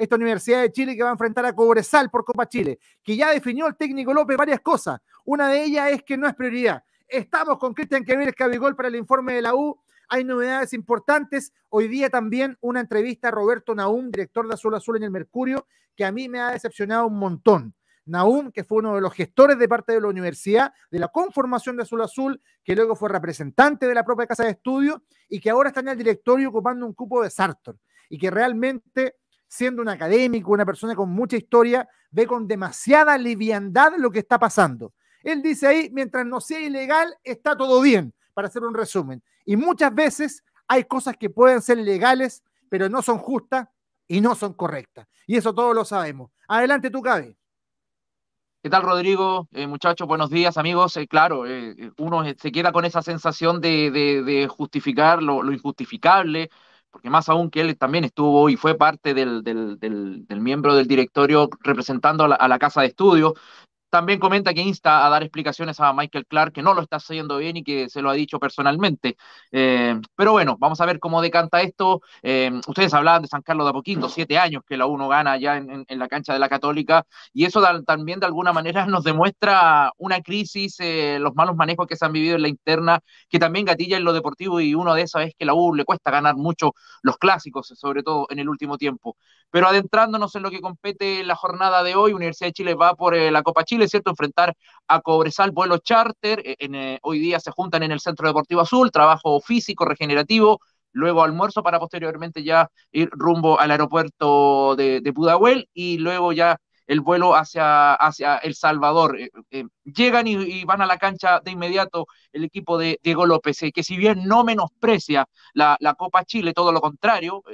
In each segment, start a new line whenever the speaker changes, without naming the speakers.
esta Universidad de Chile que va a enfrentar a Cobresal por Copa Chile, que ya definió el técnico López varias cosas. Una de ellas es que no es prioridad. Estamos con Cristian Quemil Cabigol para el informe de la U. Hay novedades importantes. Hoy día también una entrevista a Roberto Naum, director de Azul Azul en el Mercurio, que a mí me ha decepcionado un montón. Naum, que fue uno de los gestores de parte de la universidad, de la conformación de Azul Azul, que luego fue representante de la propia casa de estudio y que ahora está en el directorio ocupando un cupo de Sartor y que realmente siendo un académico, una persona con mucha historia, ve con demasiada liviandad lo que está pasando. Él dice ahí, mientras no sea ilegal, está todo bien, para hacer un resumen. Y muchas veces hay cosas que pueden ser legales, pero no son justas y no son correctas. Y eso todos lo sabemos. Adelante tú, Cabe.
¿Qué tal, Rodrigo? Eh, muchachos, buenos días, amigos. Eh, claro, eh, uno se queda con esa sensación de, justificar lo, injustificable, porque más aún que él también estuvo y fue parte del, del, miembro del directorio representando a la, casa de estudios, también comenta que insta a dar explicaciones a Michael Clark que no lo está haciendo bien y que se lo ha dicho personalmente. Eh, pero bueno, vamos a ver cómo decanta esto. Eh, ustedes hablaban de San Carlos de Apoquindo, siete años que la uno gana ya en, la cancha de la Católica y eso también de alguna manera nos demuestra una crisis, eh, los malos manejos que se han vivido en la interna, que también gatilla en lo deportivo y uno de esos es que la U le cuesta ganar mucho los clásicos, sobre todo en el último tiempo. Pero adentrándonos en lo que compete la jornada de hoy, Universidad de Chile va por la Copa Chile es ¿cierto? Enfrentar a Cobresal, vuelo charter, eh, en, eh, hoy día se juntan en el Centro Deportivo Azul, trabajo físico, regenerativo, luego almuerzo para posteriormente ya ir rumbo al aeropuerto de Pudahuel y luego ya el vuelo hacia, hacia El Salvador. Eh, eh, llegan y, van a la cancha de inmediato el equipo de Diego López, eh, que si bien no menosprecia la, la Copa Chile, todo lo contrario,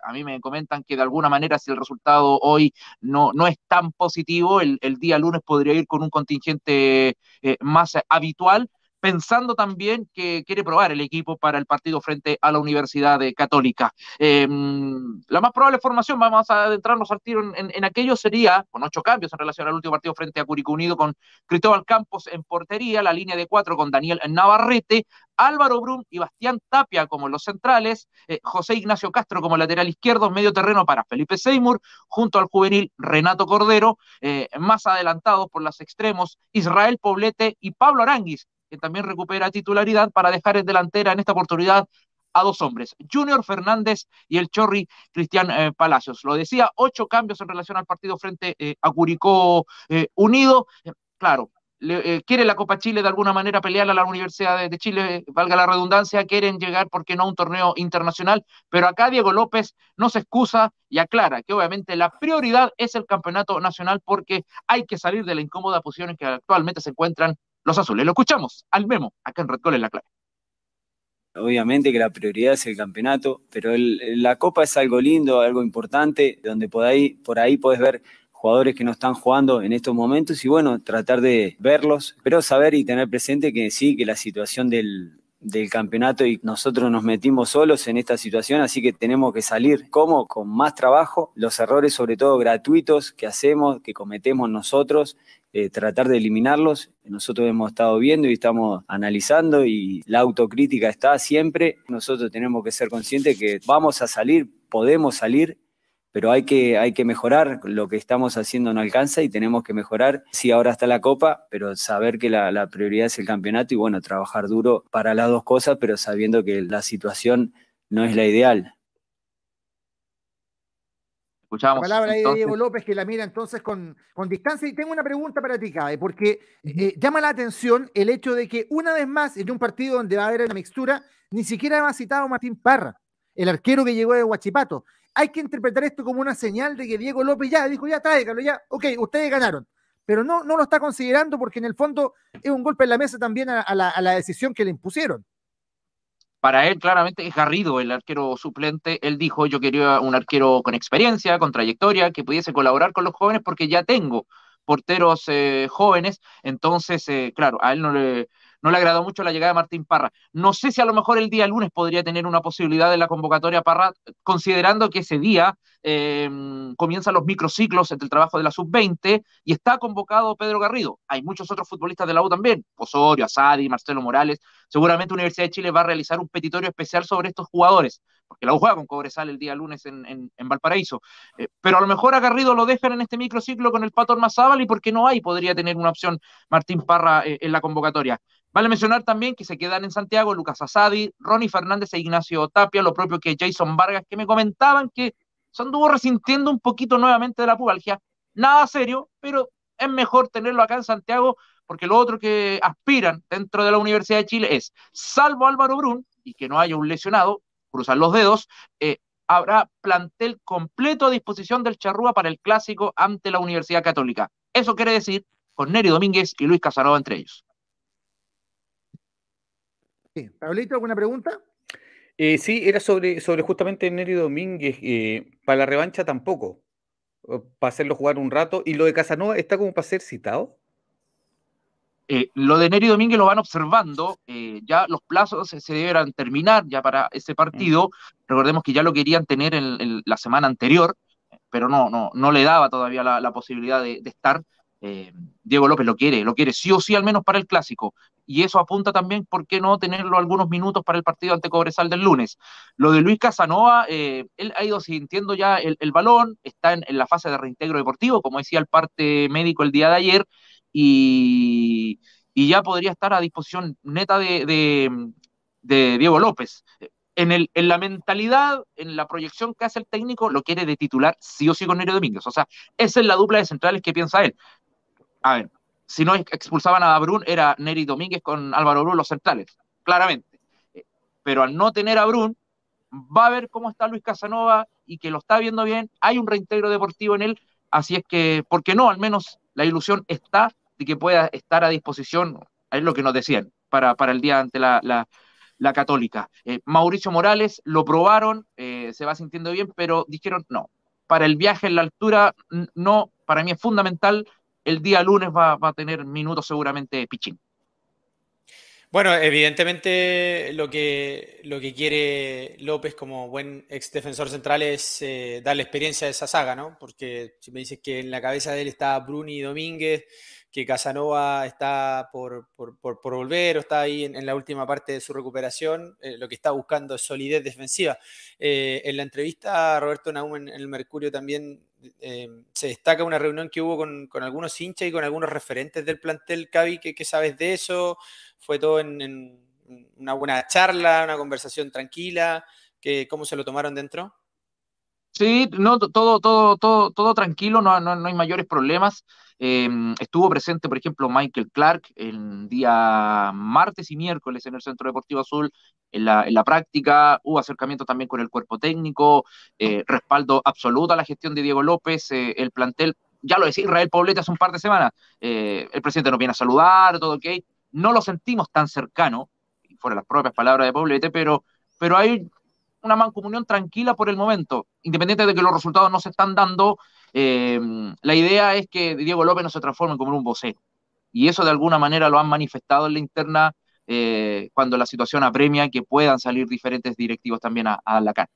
a mí me comentan que de alguna manera si el resultado hoy no, es tan positivo, el, el día lunes podría ir con un contingente más habitual pensando también que quiere probar el equipo para el partido frente a la Universidad Católica. Em, la más probable formación, vamos a adentrarnos al tiro en, aquello, sería con ocho cambios en relación al último partido frente a Curicó Unido con Cristóbal Campos en portería, la línea de cuatro con Daniel Navarrete, Álvaro Brum y Bastián Tapia como los centrales, eh, José Ignacio Castro como lateral izquierdo, medio terreno para Felipe Seymour, junto al juvenil Renato Cordero, eh, más adelantados por las extremos, Israel Poblete y Pablo Aranguis, también recupera titularidad para dejar en delantera en esta oportunidad a dos hombres, Junior Fernández y el Chorri Cristian eh, Palacios. Lo decía, ocho cambios en relación al partido frente eh, a Curicó eh, Unido. claro, quiere la Copa Chile de alguna manera pelear a la Universidad de, Chile, valga la redundancia, quieren llegar, porque no?, a un torneo internacional, pero acá Diego López no se excusa y aclara que obviamente la prioridad es el campeonato nacional porque hay que salir de la incómoda posición en que actualmente
se encuentran los azules. Lo escuchamos al Memo, acá en Red en la clave. Obviamente que la prioridad es el campeonato, pero la Copa es algo lindo, algo importante, donde por ahí, por ahí podés ver jugadores que no están jugando en estos momentos y bueno, tratar de verlos, pero saber y tener presente que sí, que la situación del, del campeonato y nosotros nos metimos solos en esta situación, así que tenemos que salir como con más trabajo, los errores sobre todo gratuitos que hacemos, que cometemos nosotros, eh, tratar de eliminarlos. Nosotros hemos estado viendo y estamos analizando y la autocrítica está siempre. Nosotros tenemos que ser conscientes que vamos a salir, podemos salir pero hay que, hay que mejorar, lo que estamos haciendo no alcanza y tenemos que mejorar. Sí, ahora está la Copa, pero saber que la, prioridad es el campeonato y bueno, trabajar duro para las dos cosas, pero sabiendo que la situación no es la ideal. Escuchamos. La palabra de Diego
López que la mira entonces con, con distancia. Y tengo una pregunta para ti, Cade, porque eh, llama la atención el hecho de que una vez más, en un partido donde va a haber una mixtura, ni siquiera ha citado Martín Parra, el arquero que llegó de Huachipato hay que interpretar esto como una señal de que Diego López ya dijo, ya tráigalo, ya, ok, ustedes ganaron. Pero no, no lo está considerando porque en el fondo es un golpe en la mesa también a, la, decisión que le impusieron.
Para él, claramente, es Garrido, el arquero suplente. Él dijo, yo quería un arquero con experiencia, con trayectoria, que pudiese colaborar con los jóvenes porque ya tengo porteros eh, jóvenes. Entonces, eh, claro, a él no le no le agradó mucho la llegada de Martín Parra. No sé si a lo mejor el día lunes podría tener una posibilidad de la convocatoria Parra, considerando que ese día em, comienzan los microciclos entre el trabajo de la sub-20 y está convocado Pedro Garrido. Hay muchos otros futbolistas de la U también, Osorio, Asadi, Marcelo Morales. Seguramente Universidad de Chile va a realizar un petitorio especial sobre estos jugadores porque la U con Cobresal el día lunes en, Valparaíso. Eh, pero a lo mejor a Garrido lo dejan en este microciclo con el Pato Armazábal y porque no hay, podría tener una opción Martín Parra eh, en la convocatoria. Vale mencionar también que se quedan en Santiago Lucas Asadi, Ronnie Fernández e Ignacio Tapia, lo propio que Jason Vargas, que me comentaban que se anduvo resintiendo un poquito nuevamente de la pubalgia. Nada serio, pero es mejor tenerlo acá en Santiago porque lo otro que aspiran dentro de la Universidad de Chile es, salvo Álvaro Brun, y que no haya un lesionado, cruzar los dedos, eh, habrá plantel completo a disposición del Charrúa para el clásico ante la Universidad Católica. Eso quiere decir con Nerio Domínguez y Luis
Casanova entre ellos. Sí. Pablito, ¿alguna pregunta? Eh, sí, era sobre, sobre justamente Nerio Domínguez. Eh, para la revancha tampoco. Para hacerlo jugar un rato. Y lo de Casanova está como para ser citado.
Eh, lo de Neri Domínguez lo van observando, eh, ya los plazos se, deberán terminar ya para ese partido. Recordemos que ya lo querían tener en, la semana anterior, pero no, no, no le daba todavía la, posibilidad de, estar. Eh, Diego López lo quiere, lo quiere sí o sí al menos para el clásico. Y eso apunta también, ¿por qué no tenerlo algunos minutos para el partido ante Cobresal del lunes? Lo de Luis Casanova, él ha ido sintiendo ya el, balón, está en, la fase de reintegro deportivo, como decía el parte médico el día de ayer, y, ya podría estar a disposición neta de, Diego López. En, el, en, la mentalidad, en la proyección que hace el técnico, lo quiere de titular sí o sí con Neri Domínguez. O sea, esa es la dupla de centrales que piensa él. A ver, si no expulsaban a Brun, era Neri Domínguez con Álvaro Brun los centrales, claramente. Eh, pero al no tener a Brun, va a ver cómo está Luis Casanova y que lo está viendo bien. Hay un reintegro deportivo en él, así es que, ¿por qué no? Al menos la ilusión está que pueda estar a disposición, es lo que nos decían, para, para el día ante la, la, católica. Eh, Mauricio Morales lo probaron, eh, se va sintiendo bien, pero dijeron no, para el viaje en la altura, no, para mí es fundamental, el día lunes va, va a tener minutos seguramente Pichín.
Bueno, evidentemente lo que, lo que quiere López como buen ex defensor central es dar eh, darle experiencia a esa saga, ¿no? Porque si me dices que en la cabeza de él está Bruni Domínguez, que Casanova está por, volver o está ahí en, la última parte de su recuperación, eh, lo que está buscando es solidez defensiva. Eh, en la entrevista, a Roberto Naum en el Mercurio también eh, se destaca una reunión que hubo con, algunos hinchas y con algunos referentes del plantel, Cavi, ¿qué, sabes de eso? ¿Fue todo en, en, una buena charla, una conversación tranquila? ¿Cómo se lo tomaron dentro?
Sí, no, todo, todo, todo, todo tranquilo, no, no, no hay mayores problemas. Em, estuvo presente, por ejemplo, Michael Clark el día martes y miércoles en el Centro Deportivo Azul, en la, en la práctica, hubo acercamiento también con el cuerpo técnico, eh, respaldo absoluto a la gestión de Diego López, eh, el plantel, ya lo decía Israel Poblete hace un par de semanas, eh, el presidente nos viene a saludar, todo ok, no lo sentimos tan cercano, fueron las propias palabras de Poblete, pero, pero hay una mancomunión tranquila por el momento, independiente de que los resultados no se están dando. Eh, la idea es que Diego López no se transforme como un vocero. Y eso de alguna manera lo han manifestado en la interna eh, cuando la situación apremia que puedan salir diferentes directivos también a, la cara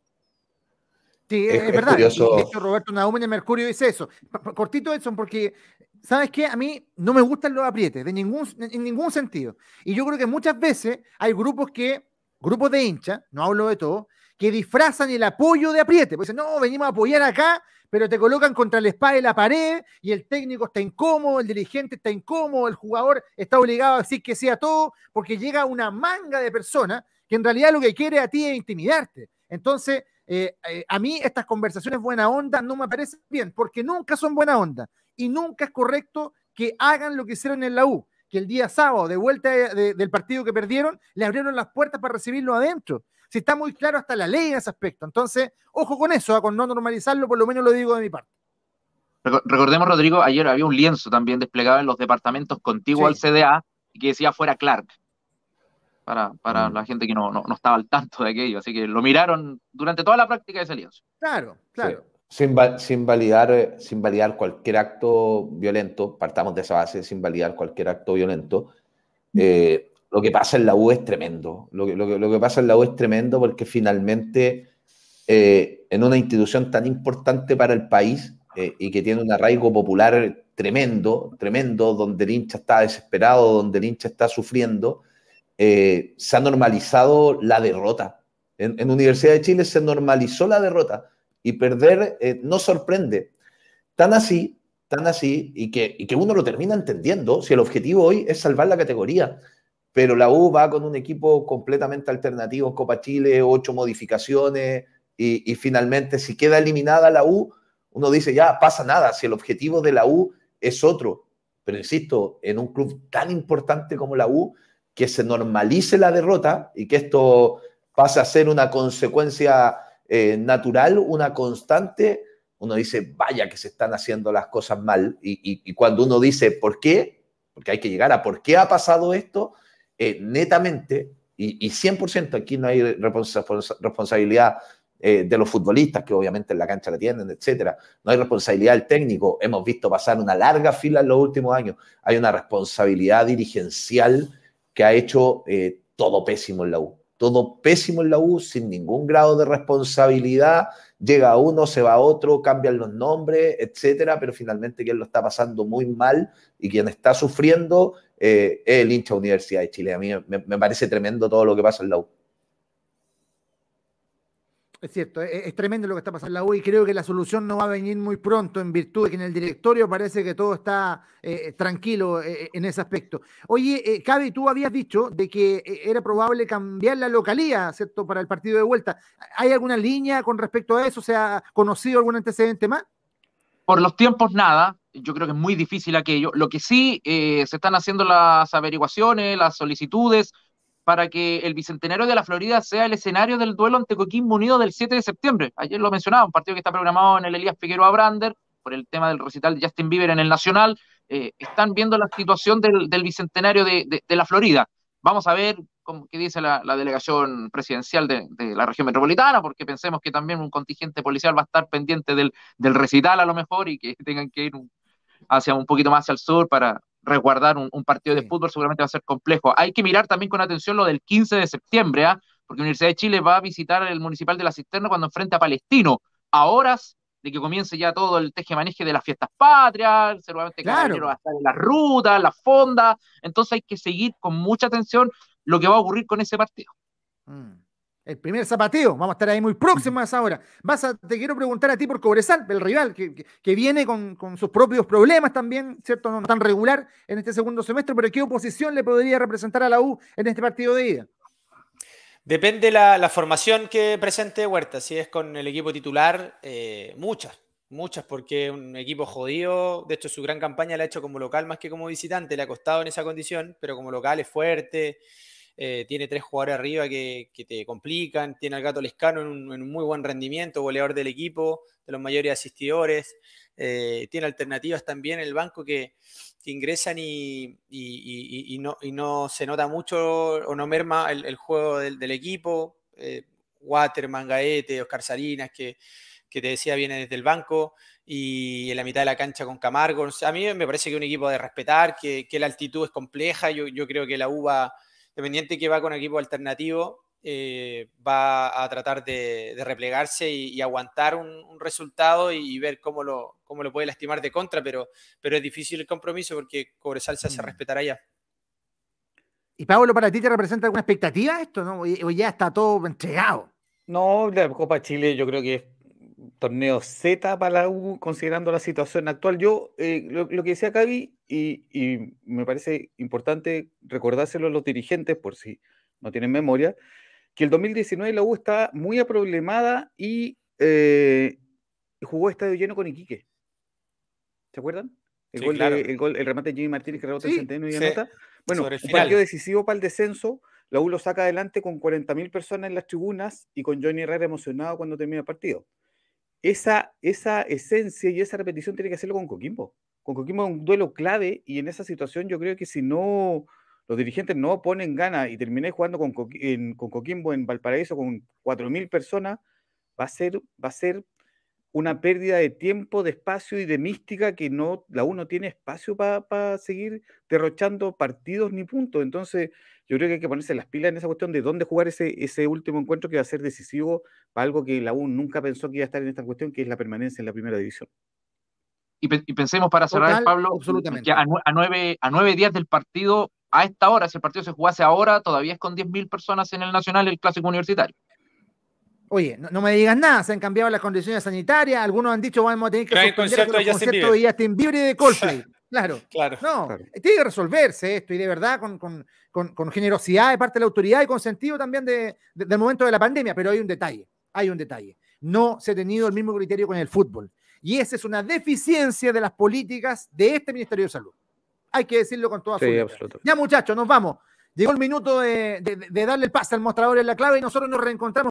Sí, es, verdad. Roberto De hecho, Roberto de Mercurio dice eso. Cortito, Edson, porque, ¿sabes qué? A mí no me gustan los aprietes, de ningún, en ningún sentido. Y yo creo que muchas veces hay grupos que grupos de hinchas, no hablo de todo, que disfrazan el apoyo de apriete. Pues dicen, no, venimos a apoyar acá, pero te colocan contra el espada de la pared y el técnico está incómodo, el dirigente está incómodo, el jugador está obligado a decir que sea todo, porque llega una manga de personas que en realidad lo que quiere a ti es intimidarte. Entonces, eh, eh, a mí estas conversaciones buena onda no me parecen bien, porque nunca son buena onda y nunca es correcto que hagan lo que hicieron en la U que el día sábado, de vuelta del partido que perdieron, le abrieron las puertas para recibirlo adentro. Si está muy claro hasta la ley en ese aspecto. Entonces, ojo con eso, ah, con no normalizarlo, por lo menos lo digo de mi parte.
Recordemos, Rodrigo, ayer había un lienzo también desplegado en los departamentos contiguos al CDA que decía fuera Clark. Para, mm. la gente que no, estaba al tanto de aquello. Así que lo miraron durante toda la práctica de ese lienzo. Claro,
claro. Sin, validar, eh, sin validar cualquier acto violento, partamos de esa base, sin validar cualquier acto violento, eh, lo que pasa en la U es tremendo. Lo que, lo, que, pasa en la U es tremendo porque finalmente eh, en una institución tan importante para el país y que tiene un arraigo popular tremendo, tremendo, donde el hincha está desesperado, donde el hincha está sufriendo, se ha normalizado la derrota. En, en Universidad de Chile se normalizó la derrota y perder eh, no sorprende. Tan así, tan así, y que, uno lo termina entendiendo, si el objetivo hoy es salvar la categoría, pero la U va con un equipo completamente alternativo Copa Chile, ocho modificaciones, y, y finalmente si queda eliminada la U, uno dice, ya, pasa nada, si el objetivo de la U es otro, pero insisto, en un club tan importante como la U, que se normalice la derrota y que esto pase a ser una consecuencia eh, natural, una constante, uno dice, vaya que se están haciendo las cosas mal. Y, cuando uno dice, ¿por qué? Porque hay que llegar a por qué ha pasado esto, eh, netamente, y, 100% aquí no hay responsabilidad eh, de los futbolistas, que obviamente en la cancha la tienen, etcétera. No hay responsabilidad del técnico. Hemos visto pasar una larga fila en los últimos años. Hay una responsabilidad dirigencial que ha hecho todo pésimo en la U todo pésimo en la U, sin ningún grado de responsabilidad, llega uno, se va otro, cambian los nombres, etcétera, pero finalmente quien lo está pasando muy mal y quien está sufriendo eh, es el hincha Universidad de Chile. A mí me, me, parece tremendo todo lo que pasa en la U
es cierto, e-, es, tremendo lo que está pasando en la U y creo que la solución no va a venir muy pronto en virtud de que en el directorio parece que todo está eh, eh, tranquilo eh, en ese aspecto. Oye, cabe tú habías dicho de que era probable cambiar la localía, ¿cierto?, para el partido de vuelta. ¿Hay alguna línea con respecto a eso? ¿Se ha conocido algún antecedente más?
Por los tiempos nada, yo creo que es muy difícil aquello. Lo que sí, se están haciendo las averiguaciones, las solicitudes, para que el Bicentenario de la Florida sea el escenario del duelo ante Coquimbo Unido del 7 de septiembre. Ayer lo mencionaba, un partido que está programado en el Elías Figueroa Brander por el tema del recital de Justin Bieber en el Nacional. Eh, están viendo la situación del, Bicentenario de, la Florida. Vamos a ver cómo, qué dice la, delegación presidencial de, la región metropolitana, porque pensemos que también un contingente policial va a estar pendiente del, recital a lo mejor y que tengan que ir hacia un poquito más hacia el sur para, resguardar un, partido de fútbol seguramente va a ser complejo. Hay que mirar también con atención lo del 15 de septiembre, ¿ah? porque Universidad de Chile va a visitar el Municipal de la Cisterna cuando enfrenta a Palestino, a horas de que comience ya todo el tejemaneje de las fiestas patrias, seguramente claro. va a estar en las rutas, las fondas, entonces hay que seguir con mucha atención lo que va a ocurrir con ese partido.
Mm el primer zapateo. Vamos a estar ahí muy próximas ahora. Vas a, te quiero preguntar a ti por Cobresal, el rival que, viene con, sus propios problemas también, ¿cierto? No, tan regular en este segundo semestre, pero ¿qué oposición le podría representar a la U en este partido de ida?
Depende la, la formación que presente Huerta. Si es con el equipo titular, eh, muchas, muchas, porque un equipo jodido. De hecho, su gran campaña la ha hecho como local más que como visitante. Le ha costado en esa condición, pero como local es fuerte. Eh, tiene tres jugadores arriba que, te complican, tiene al gato Lescano en un, muy buen rendimiento, goleador del equipo, de los mayores asistidores, eh, tiene alternativas también en el banco que, ingresan y, no, se nota mucho o no merma el, juego del, equipo. Eh, Waterman, Gaete, Oscar Salinas, que, te decía viene desde el banco y en la mitad de la cancha con Camargo. a mí me parece que es un equipo de respetar, que, la altitud es compleja. Yo, yo creo que la Uva Dependiente que va con equipo alternativo, eh, va a tratar de, replegarse y, aguantar un, resultado y, ver cómo lo, cómo lo puede lastimar de contra, pero, pero es difícil el compromiso porque Cobresal se hace mm. respetar allá.
¿Y Pablo, para ti te representa alguna expectativa esto? ¿no? ¿O ya está todo entregado?
No, la Copa Chile yo creo que es torneo Z para la U, considerando la situación actual. Yo, eh, lo, que decía Cavi, y, me parece importante recordárselo a los dirigentes, por si no tienen memoria, que el 2019 la U estaba muy aproblemada y eh, jugó estadio lleno con Iquique. ¿Se acuerdan? El, gol, remate de Jimmy Martínez que rebota el centeno y anota. Bueno, un partido decisivo para el descenso. La U lo saca adelante con 40.000 personas en las tribunas y con Johnny Herrera emocionado cuando termina el partido. Esa, esa esencia y esa repetición tiene que hacerlo con Coquimbo con Coquimbo es un duelo clave y en esa situación yo creo que si no los dirigentes no ponen ganas y terminé jugando con, Coquimbo en Valparaíso con 4.000 personas, va a, ser, va a ser una pérdida de tiempo, de espacio y de mística que no, la U no tiene espacio para seguir derrochando partidos ni puntos. Entonces yo creo que hay que ponerse las pilas en esa cuestión de dónde jugar ese, ese último encuentro que va a ser decisivo para algo que la U nunca pensó que iba a estar en esta cuestión, que es la permanencia en la primera división y, pensemos para cerrar, Pablo, absolutamente.
que a, nueve, a días del partido, a esta hora, si el partido se jugase ahora, todavía es con 10.000 personas en el Nacional el Clásico Universitario.
Oye, no, me digas nada, se han cambiado las condiciones sanitarias, algunos han dicho vamos a tener que concierto los de Justin Bieber y de Coldplay. Claro. claro. No, tiene que resolverse esto y de verdad con, generosidad de parte de la autoridad y con sentido también del momento de la pandemia. Pero hay un detalle, hay un detalle. No se ha tenido el mismo criterio con el fútbol. Y esa es una deficiencia de las políticas de este Ministerio de Salud. Hay que decirlo con toda sí, Ya, muchachos, nos vamos. Llegó el minuto de, darle el pase al mostrador en la clave y nosotros nos reencontramos.